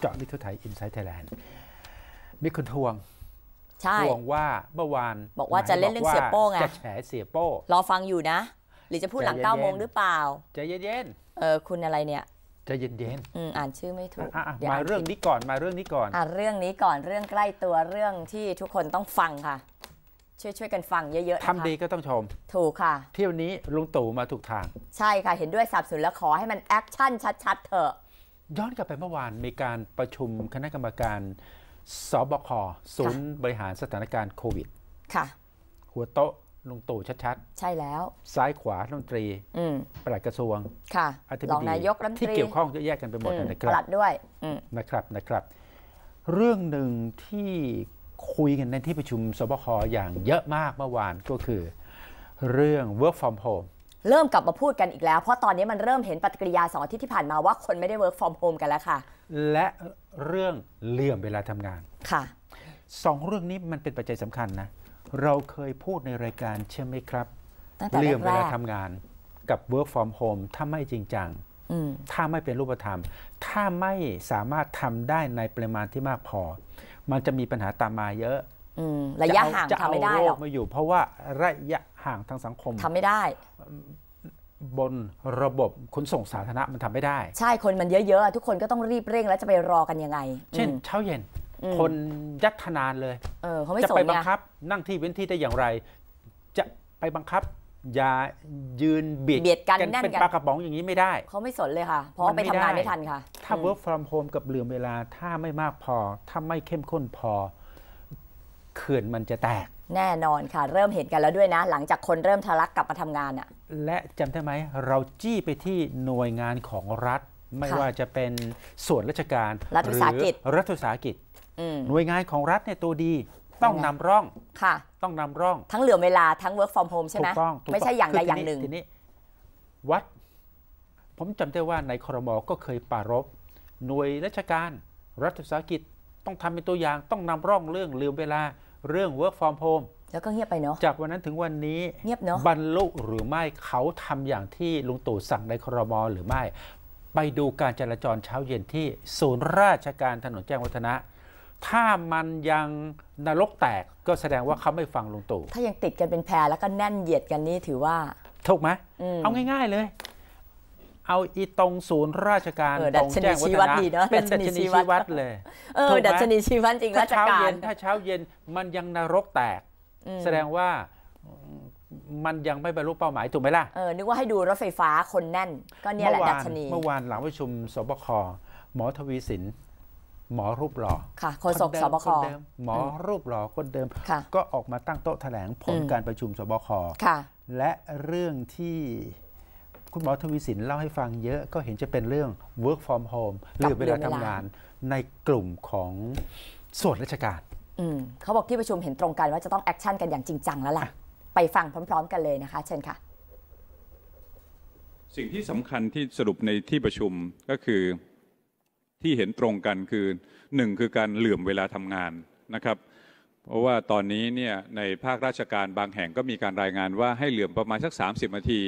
เจาะลิกทัไทยอินไซต์ไทยแลนด์มีคนทวงใช่ทวงว่าเมื่อวาน บอกว่าจะเล่นเรื่องเสียโป้ไงจะแฉเสียโป้ รอฟังอยู่นะ หรือจะพูดหลังเก้าโมงหรือเปล่าใจเย็นๆเออคุณอะไรเนี่ย จะเย็นๆอ่านชื่อไม่ถูกมาเรื่องนี้ก่อน มาเรื่องนี้ก่อน อ่าเรื่องนี้ก่อนเรื่องใกล้ตัวเรื่องที่ทุกคนต้องฟังค่ะ ช่วยช่วยกันฟังเยอะๆทำดีก็ต้องชม ถูกค่ะ ที่วันนี้ลุงตู่มาถูกทาง ใช่ค่ะ เห็นด้วยสับสนแล้วขอให้มันแอคชั่นชัดๆเถอะย้อนกลับไปเมื่อวานมีการประชุมคณะกรรมการสบค ศูนย์บริหารสถานการณ์โควิด ค่ะ หัวโต๊ะลงตู่ชัดๆ ใช่แล้ว ซ้ายขวารัฐมนตรีปลัดกระทรวงค่ะรองนายกรัฐมนตรีที่เกี่ยวข้องเยอะแยะกันไปหมดนะครับปลัดด้วยนะครับนะครับ เรื่องหนึ่งที่คุยกันในที่ประชุมสบค อย่างเยอะมากเมื่อวานก็คือ เรื่อง work from home เริ่มกลับมาพูดกันอีกแล้วเพราะตอนนี้มันเริ่มเห็นปฏิกิริยาสองอาทิตย์ที่ผ่านมาว่าคนไม่ได้ work from home กันแล้วค่ะ และเรื่องเลื่อมเวลาทำงานค่ะสองเรื่องนี้มันเป็นปัจจัยสำคัญนะ เราเคยพูดในรายการใช่ไหมครับเลื่อมเวลาทำงานกับ work from home ถ้าไม่จริงจังถ้าไม่เป็นรูปธรรม ถ้าไม่สามารถทำได้ในปริมาณที่มากพอ มันจะมีปัญหาตามมาเยอะระยะห่างทำไม่ได้หรอกมาอยู่ เพราะว่าระยะห่างทางสังคมทำไม่ได้ บนระบบขนส่งสาธารณะมันทำไม่ได้ ใช่คนมันเยอะๆทุกคนก็ต้องรีบเร่งแล้วจะไปรอกันยังไง เช่นเช้าเย็นคนยัดธนานเลยเออเขาไม่จะไปบังคับ นั่งที่เว้นที่ได้อย่างไร จะไปบังคับอย่ายืนเบียดเบียดกันเป็นปลากระป๋องอย่างนี้ไม่ได้ เขาไม่สนเลยค่ะเพราะไปทำงานไม่ทันค่ะถ้า work from home กับเหลื่อมเวลาถ้าไม่มากพอถ้าไม่เข้มข้นพอเขื่อนมันจะแตก แน่นอนค่ะ เริ่มเห็นกันแล้วด้วยนะ หลังจากคนเริ่มทะลักกลับมาทำงานอะ่ะและจำได้ไหมเราจี้ไปที่หน่วยงานของรัฐไม่ว่าจะเป็นส่วนราชการ รัฐวิสาหกิจรัฐวิสาหกิจหน่วยงานของรัฐเนี่ยตัวดีต้องนำร่องค่ะต้องนำร่องทั้งเหลือเวลาทั้ง work from home ใช่ไหมถูกต้องไม่ใช่อย่างใดอย่างหนึ่งทีนี้วัดผมจำได้ว่าในครมก็เคยปารบหน่วยราชการ รัฐวิสาหกิจต้องทำเป็นตัวอย่าง ต้องนำร่องเรื่องเหลือเวลาเรื่อง work f r ฟ m home แล้วก็เงียบไปเนาะจากวันนั้นถึงวันนี้ เงียบเนาะบรรลุหรือไม่เขาทำอย่างที่ลุงตู่สั่งในครมหรือไม่ ไปดูการจราจรเช้าเย็นที่ ศูนย์ราชการถนนแจ้งวัฒนะ ถ้ามันยังนรกแตกก็แสดงว่าเขาไม่ฟังลุงตู่ถ้ายังติดกันเป็นแพรแล้วก็แน่นเหยียดกันนี่ถือว่าถูกไหมเอาง่าย ๆเลยเอาอีตรงศูนย์ราชการตรงแจ้งวัฒนะเป็นดัชนีชีวัดเลยเออดัชนีชีวัดจริงราชการถ้าเช้าเย็นมันยังนรกแตก แสดงว่ามันยังไม่บรรลุเป้าหมาย ถูกไหมล่ะเออนึกว่าให้ดูรถไฟฟ้าคนแน่น ก็เนี่ยแหละดัชนีเมื่อวานหลังประชุมสบคหมอทวีสิน หมอรูปหล่อค่ะคนษกสบคหมอรูปหล่อคนเดิม ก็ออกมาตั้งโต๊ะแถลงผลการประชุมสบคและเรื่องที่คุณหมอทวีสินเล่าให้ฟังเยอะก็เห็นจะเป็นเรื่อง work from home หรือเวลาทำงาน ในกลุ่มของส่วนราชการเขาบอกที่ประชุมเห็นตรงกันว่าจะต้องแอคชั่นกันอย่างจริงจังแล้วล่ะ ไปฟังพร้อม ๆกันเลยนะคะ เชิญค่ะ สิ่งที่สำคัญที่สรุปในที่ประชุมก็คือที่เห็นตรงกันคือหนึ่งคือการเหลื่อมเวลาทำงานนะครับ เพราะว่าตอนนี้เนี่ยในภาคราชการบางแห่งก็มีการรายงานว่าให้เหลื่อมประมาณสัก 30นาที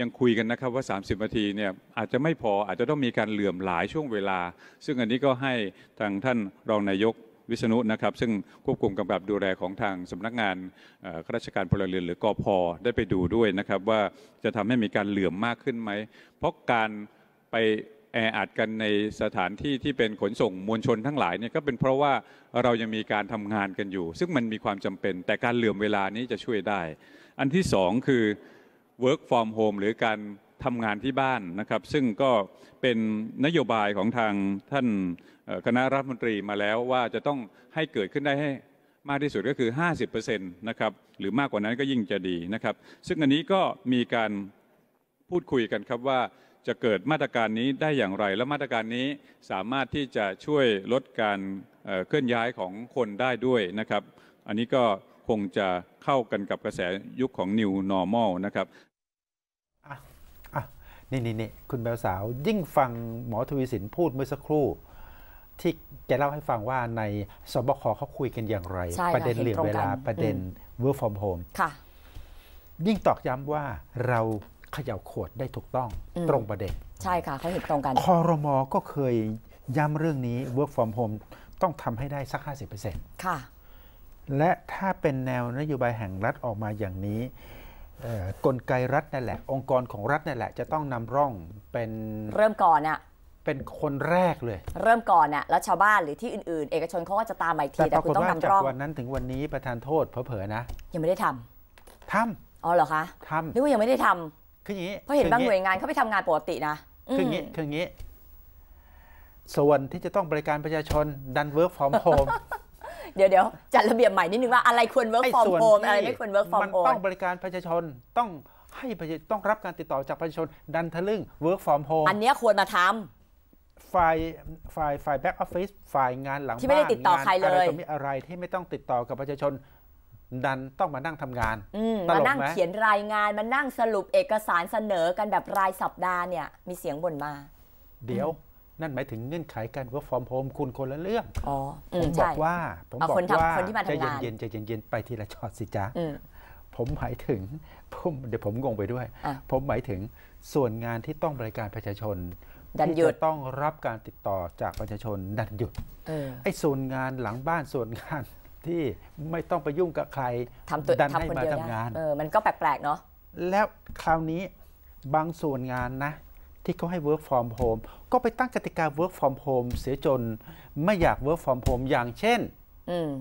ยังคุยกันนะครับว่า 30นาทีเนี่ยอาจจะไม่พออาจจะต้องมีการเหลื่อมหลายช่วงเวลา ซึ่งอันนี้ก็ให้ทางท่านรองนายกวิษณุนะครับ ซึ่งควบคุมกำกับดูแลของทางสำนักงานข้าราชการพลเรือนหรือกอพอได้ไปดูด้วยนะครับว่าจะทำให้มีการเหลื่อมมากขึ้นไหม เพราะการไปแออัดกันในสถานที่ ที่เป็นขนส่งมวลชนทั้งหลายเนี่ยก็เป็นเพราะว่าเรายังมีการทำงานกันอยู่ ซึ่งมันมีความจำเป็นแต่การเหลื่อมเวลานี้จะช่วยได้ อันที่สองคือ work from home หรือการทำงานที่บ้านนะครับ ซึ่งก็เป็นนโยบายของทางท่านคณะรัฐมนตรีมาแล้วว่าจะต้องให้เกิดขึ้นได้ให้มากที่สุดก็คือ50%นะครับหรือมากกว่านั้นก็ยิ่งจะดีนะครับ ซึ่งอันนี้ก็มีการพูดคุยกันครับว่าจะเกิดมาตรการนี้ได้อย่างไร และมาตรการนี้สามารถที่จะช่วยลดการเคลื่อนย้ายของคนได้ด้วยนะครับ อันนี้ก็คงจะเข้ากันกับกระแสยุคของ New Normal นะครับนี่นี่นี่คุณแมวสาว ยิ่งฟังหมอทวีสินพูดเมื่อสักครู่ ที่แกเล่าให้ฟังว่าในสบคเขาคุยกันอย่างไร ประเด็นเหลื่อเวลา ประเด็น work from home ค่ะ ยิ่งตอกย้ำว่าเราเขย่าขวดได้ถูกต้องตรงประเด็น ใช่ค่ะ เขาเห็นตรงกัน คอรมอก็เคยย้ำเรื่องนี้ work from home ต้องทำให้ได้สัก 50%ค่ะและถ้าเป็นแนวนโยบายแห่งรัฐออกมาอย่างนี้กลไกรัฐนั่นแหละ องค์กรของรัฐนั่นแหละ จะต้องนำร่องเป็นเริ่มก่อนอะเป็นคนแรกเลย เริ่มก่อนน่ะแล้วชาวบ้านหรือที่อื่นๆ เอกชนเขาก็จะตามมาอีกทีแต่คุณต้องนำร่องจากวันนั้นถึงวันนี้ประธานโทษเผลอๆนะยังไม่ได้ทำ ทำอ๋อเหรอคะทำหรือว่ายังไม่ได้ทำคืออย่างนี้เพราะเห็นบางหน่วยงานเขาไปทำงานปกตินะคืออย่างนี้คืออย่างนี้ส่วนที่จะต้องบริการประชาชนดันเวิร์กฟอร์มโฮมเดี๋ยวเดี๋ยวจัดระเบียบใหม่นิดนึงว่าอะไรควรเิร์กฟอร์มโฮมอะไรไม่ควรเว work from มมันต้องบริการประชาชนต้องให้ประชาต้องรับการติดต่อจากประชาชน ดันทะลึ่งเิร์กฟอร์มโฮมอันนี้ควรมาทำฝ่ายฝ่ายฝ่ายแบ็กออฟฟิศฝ่ายงานหลังบ้านที่ไม่ได้ติดต่อใครเลยอะไรที่ไม่ต้องติดต่อกับประชาชนดันต้องมานั่งทำงานมานั่งเขียนรายงานมานั่งสรุปเอกสารเสนอกันแบบรายสัปดาห์เนี่ยมีเสียงบ่นมา เดี๋ยวนั่นหมายถึงเงื่อนไขการ work from home คุณคนละเรื่องผมบอกว่าผมบอกว่าจะเย็นเย็นจะเย็นเย็นไปทีละช็อตสิจ้ะผมหมายถึงผมเดี๋ยวผมงงไปด้วย ผมหมายถึงส่วนงานที่ต้องบริการประชาชนที่จะต้องรับการติดต่อจากประชาชนดันหยุดไอ้ส่วนงานหลังบ้านส่วนงานที่ไม่ต้องไปยุ่งกับใครดันให้มาทำงานเออมันก็แปลกๆเนาะแล้วคราวนี้บางส่วนงานนะที่เขาให้ work from home ก็ไปตั้งกติกา work from home เสียจนไม่อยาก work from home อย่างเช่น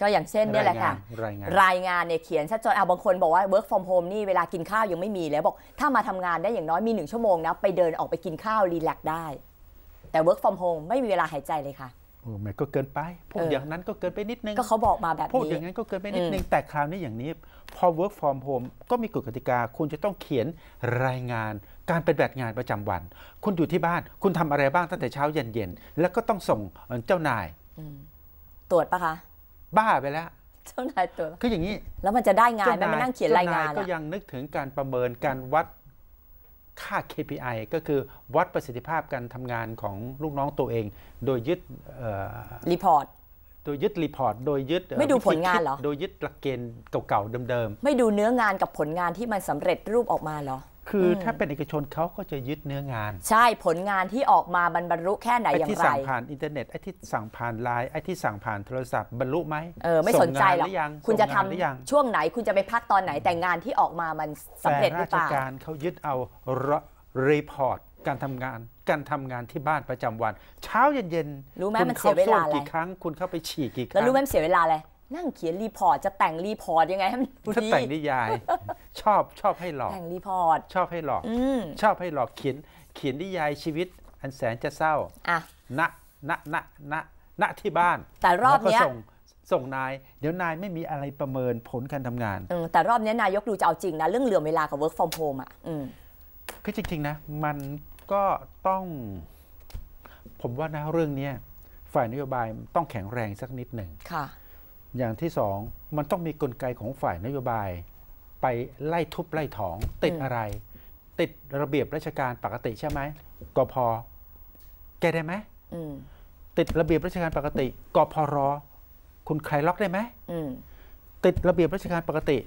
ก็อย่างเช่นนี่แหละค่ะ รายงาน รายงานเนี่ยเขียนชัดจนเอาบางคนบอกว่า work from home นี่เวลากินข้าวยังไม่มีแล้วบอกถ้ามาทำงานได้อย่างน้อยมีหนึ่งชั่วโมงนะไปเดินออกไปกินข้าว รีแลกได้ แต่ work from home ไม่มีเวลาหายใจเลยค่ะโอ้แม่ก็เกินไปพูดอย่างนั้นก็เกินไปนิดนึงก็เขาบอกมาแบบนี้พูดอย่างนั้นก็เกินไปนิดนึงแต่คราวนี้อย่างนี้ พอ work from home ก็มีกฎกติกา คุณจะต้องเขียนรายงาน การเป็นแบบงานประจำวัน คุณอยู่ที่บ้าน คุณทำอะไรบ้างตั้งแต่เช้าเย็นเย็นแล้วก็ต้องส่งเจ้านายตรวจปะคะ บ้าไปแล้ว เจ้านายตรวจคืออย่างนี้แล้วมันจะได้งานไหมมานั่งเขียนรายงานก็ยังนึกถึงการประเมินการวัดค่า KPI ก็คือวัดประสิทธิภาพการทำงานของลูกน้องตัวเอง โดยยึด รีพอร์ต โดยยึดรีพอร์ต โดยยึดไม่ดูผลงานเหรอ โดยยึดหลักเกณฑ์เก่าๆเดิมๆ ไม่ดูเนื้องานกับผลงานที่มันสำเร็จรูปออกมาเหรอคือถ้าเป็นเอกชนเขาก็จะยึดเนื้องาน ใช่ผลงานที่ออกมาบรรบรลุแค่ไหนอย่างไรไอ้ที่สั่งผ่านอินเทอร์เน็ตไอ้ที่สั่งผ่านไลน์ไอ้ที่สั่งผ่านโทรศัพท์บรรลุไหมเออไม่สนใจหรอกคุณจะทำยังช่วงไหนคุณจะไปพักตอนไหนแต่งานที่ออกมามันสำเร็จหรือเปล่าราชการเขายึดเอารีพอร์ตการทำงาน การทำงานที่บ้านประจำวัน เช้าเย็นเย็นรู้ไหมมันเสียเวลาอะไรคุณเข้าไปฉี่กี่ครั้งแล้วรู้ไหมมันเสียเวลาอะไรนั่งเขียนรีพอร์ตจะแต่งรีพอร์ตยังไงให้มันดูดีแต่งนิยาย ชอบชอบให้หลอกแต่งรีพอร์ตชอบให้หลอกชอบให้หลอกเขียน เขียนนิยายชีวิต อันแสนจะเศร้าอ่ะณณณณณที่บ้าน แต่รอบนี้ส่งส่งนาย เดี๋ยวนายไม่มีอะไรประเมินผลการทำงานแต่รอบนี้นายกดูจะเอาจริง นะ เรื่องเหลื่อมเวลากับ work from home อ่ะคือจริง ๆนะ มันก็ต้อง ผมว่านะเรื่องนี้ฝ่ายนโยบายต้องแข็งแรงสักนิดหนึ่งค่ะอย่างที่สอง มันต้องมีกลไกของฝ่ายนโยบาย ไปไล่ทุบไล่ถอง ติดอะไร ติดระเบียบราชการปกติใช่ไหมกพแกได้ไหมติดระเบียบราชการปกติกพรคุณใครล็อกได้ไหมติดระเบียบราชการปกติ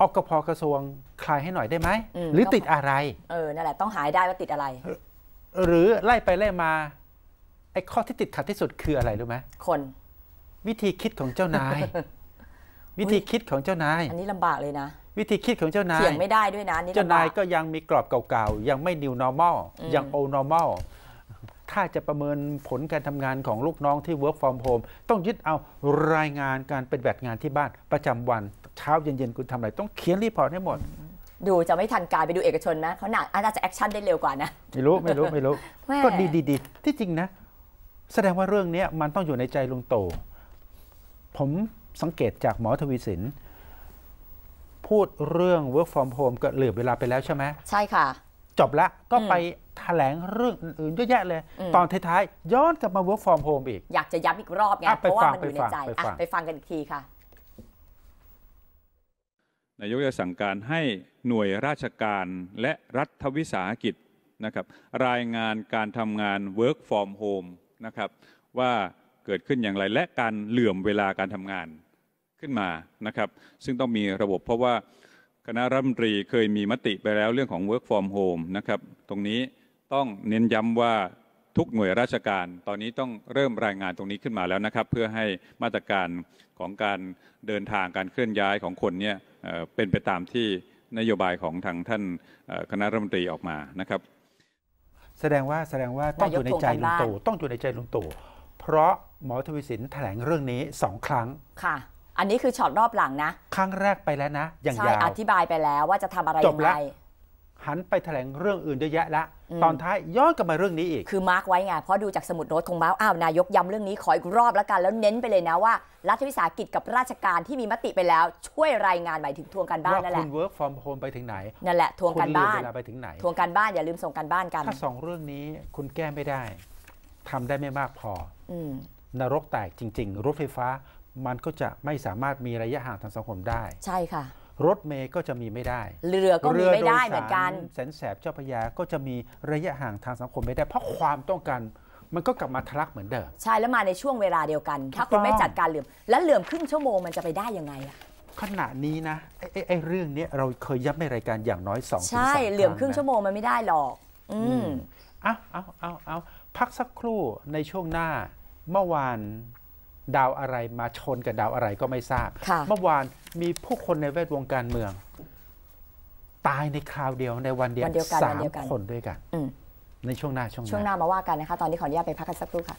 ออกกพกระทรวงคลายให้หน่อยได้ไหมหรือติดอะไรเออนั่นแหละต้องหายได้ว่าติดอะไร หรือไล่ไปไล่มา ไอ้ข้อที่ติดขัดที่สุดคืออะไรรู้ไหมคนวิธีคิดของเจ้านายวิธีคิดของเจ้านาย อันนี้ลำบากเลยนะ วิธีคิดของเจ้านายเสียงไม่ได้ด้วยนะนี่เจ้านายก็ยังมีกรอบเก่าๆ ยังไม่ new normal ยัง old normal ถ้าจะประเมินผลการทำงานของลูกน้องที่ work from home ต้องยึดเอารายงานการเป็นแบบงานที่บ้านประจำวัน เช้าเย็นๆคุณทำอะไร ต้องเขียนรีพอร์ตให้หมด ดูจะไม่ทันการไปดูเอกชนนะเขาหนักอาจจะแอคชั่นได้เร็วกว่านะไม่รู้ไม่รู้ไม่รู้ ก็ดีดีที่จริงนะ แสดงว่าเรื่องนี้มันต้องอยู่ในใจลุงโตผมสังเกตจากหมอทวีสินพูดเรื่อง work from home ก็เหลือเวลาไปแล้วใช่ไหมใช่ค่ะ จบแล้วก็ไปแถลงเรื่องอื่นเยอะแยะเลย ตอนท้ายๆ ย้อนกลับมา work from home อีก อยากจะย้ำอีกรอบไง เพราะว่ามันอยู่ในใจไปฟังกันอีกทีค่ะนายกจะสั่งการให้หน่วยราชการและรัฐวิสาหกิจนะครับ รายงานการทำงาน work from home นะครับว่าเกิดขึ้นอย่างไร และการเหลื่อมเวลาการทำงานขึ้นมานะครับซึ่งต้องมีระบบเพราะว่าคณะรัฐมนตรีเคยมีมติไปแล้วเรื่องของ work from home นะครับตรงนี้ต้องเน้นย้ำว่าทุกหน่วยราชการตอนนี้ต้องเริ่มรายงานตรงนี้ขึ้นมาแล้วนะครับเพื่อให้มาตรการของการเดินทางการเคลื่อนย้ายของคนเนี่ยเป็นไปตามที่นโยบายของทางท่านคณะรัฐมนตรีออกมานะครับ แสดงว่าแสดงว่าต้องอยู่ในใจลุงตู่ต้องอยู่ในใจลุงตู่เพราะหมอทวีสินแถลงเรื่องนี้สองครั้ง ค่ะ อันนี้คือช็อตรอบหลังนะ ครั้งแรกไปแล้วนะ อย่างยาวอธิบายไปแล้วว่าจะทำอะไรจบแล้วหันไปแถลงเรื่องอื่นเยอะแยะละ ตอนท้ายย้อนกลับมาเรื่องนี้อีก คือมาร์กไว้ไงเพราะดูจากสมุดโน้ตคงมาร์กอ้าว นายกย้ำเรื่องนี้ขออีกรอบแล้วกัน แล้วเน้นไปเลยนะว่ารัฐวิสาหกิจกับราชการที่มีมติไปแล้วช่วยรายงานหมายถึงทวงการบ้านนั่นแหละคุณ work from home ไปถึงไหน นั่นแหละ ทวงการบ้านเวลาไปถึงไหน ทวงการบ้านอย่าลืมส่งการบ้านกันถ้าสองเรื่องนี้คุณแก้ไม่ได้ทำได้ไม่มากพออนรกแตกจริง ๆ รถไฟฟ้ามันก็จะไม่สามารถมีระยะห่างทางสังคมได้ ใช่ค่ะ รถเมย์ก็จะมีไม่ได้ เรือก็มีไม่ได้เหมือนกันแสนแสบเจ้าพยาก็จะมีระยะห่างทางสังคมไม่ได้เพราะความต้องการมันก็กลับมาทะลักเหมือนเดิมใช่ แล้วมาในช่วงเวลาเดียวกันถ้าคุณไม่จัดการเหลื่อม และเหลื่อมครึ่งชั่วโมงมันจะไปได้ยังไงอะขณะนี้นะไอ้ไอ้เรื่องนี้เราเคยย้ำในรายการอย่างน้อยสองใช่เหลื่อมครึ่งชั่วโมงมันไม่ได้หรอก อืมอ้าวอ้าวอ้าวอ้าวพักสักครู่ในช่วงหน้า เมื่อวานดาวอะไรมาชนกับดาวอะไรก็ไม่ทราบเมื่อวานมีผู้คนในแวดวงการเมือง ตายในคราวเดียวในวันเดียวสามคนด้วยกันในช่วงหน้า ช่วงหน้ามาว่ากันนะคะตอนนี้ขออนุญาตไปพักกันสักครู่ค่ะ